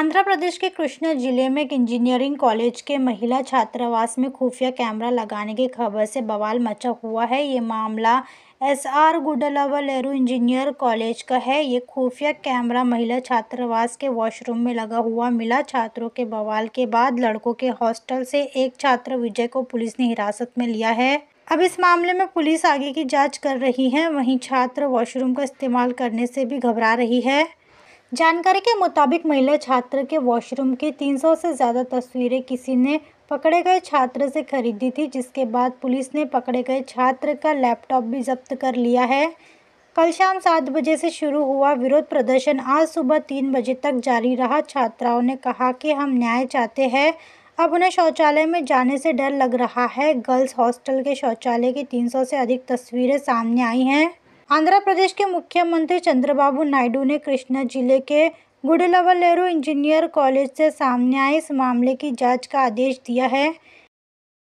आंध्र प्रदेश के कृष्णा जिले में एक इंजीनियरिंग कॉलेज के महिला छात्रावास में खुफिया कैमरा लगाने की खबर से बवाल मचा हुआ है ये मामला एस आर गुडलावा नेहरू इंजीनियर कॉलेज का है ये खुफिया कैमरा महिला छात्रावास के वॉशरूम में लगा हुआ मिला छात्रों के बवाल के बाद लड़कों के हॉस्टल से एक छात्र विजय को पुलिस ने हिरासत में लिया है अब इस मामले में पुलिस आगे की जांच कर रही है वहीं छात्र वॉशरूम का इस्तेमाल करने से भी घबरा रही है जानकारी के मुताबिक महिला छात्र के वॉशरूम की 300 से ज़्यादा तस्वीरें किसी ने पकड़े गए छात्र से खरीदी थी जिसके बाद पुलिस ने पकड़े गए छात्र का लैपटॉप भी जब्त कर लिया है कल शाम सात बजे से शुरू हुआ विरोध प्रदर्शन आज सुबह तीन बजे तक जारी रहा छात्राओं ने कहा कि हम न्याय चाहते हैं अब उन्हें शौचालय में जाने से डर लग रहा है गर्ल्स हॉस्टल के शौचालय की 300 से अधिक तस्वीरें सामने आई हैं आंध्र प्रदेश के मुख्यमंत्री चंद्रबाबू नायडू ने कृष्णा जिले के गुडलवलेरू इंजीनियर कॉलेज से सामने आए इस मामले की जांच का आदेश दिया है